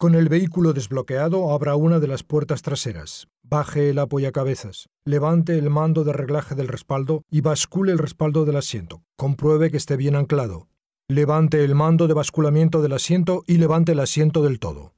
Con el vehículo desbloqueado, abra una de las puertas traseras, baje el apoyacabezas, levante el mando de reglaje del respaldo y bascule el respaldo del asiento. Compruebe que esté bien anclado. Levante el mando de basculamiento del asiento y levante el asiento del todo.